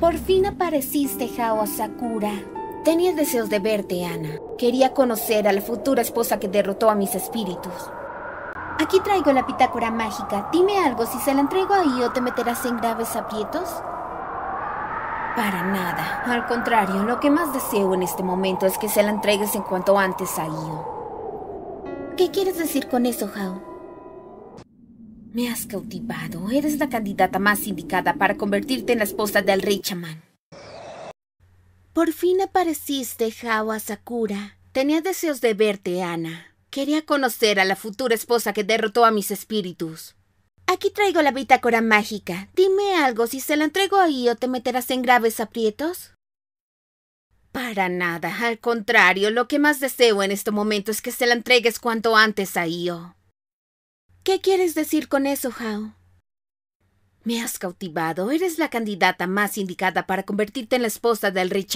Por fin apareciste, Hao Sakura. Tenía deseos de verte, Ana. Quería conocer a la futura esposa que derrotó a mis espíritus. Aquí traigo la pitácora mágica. Dime algo, si se la entrego a Io, ¿te meterás en graves aprietos? Para nada. Al contrario, lo que más deseo en este momento es que se la entregues en cuanto antes a Io. ¿Qué quieres decir con eso, Hao? Me has cautivado. Eres la candidata más indicada para convertirte en la esposa del rey Por fin apareciste, Hawa Sakura. Tenía deseos de verte, Ana. Quería conocer a la futura esposa que derrotó a mis espíritus. Aquí traigo la bitácora mágica. Dime algo, si se la entrego a Io, ¿te meterás en graves aprietos? Para nada, al contrario, lo que más deseo en este momento es que se la entregues cuanto antes a Io. Oh. ¿Qué quieres decir con eso, Hao? Me has cautivado. Eres la candidata más indicada para convertirte en la esposa del rey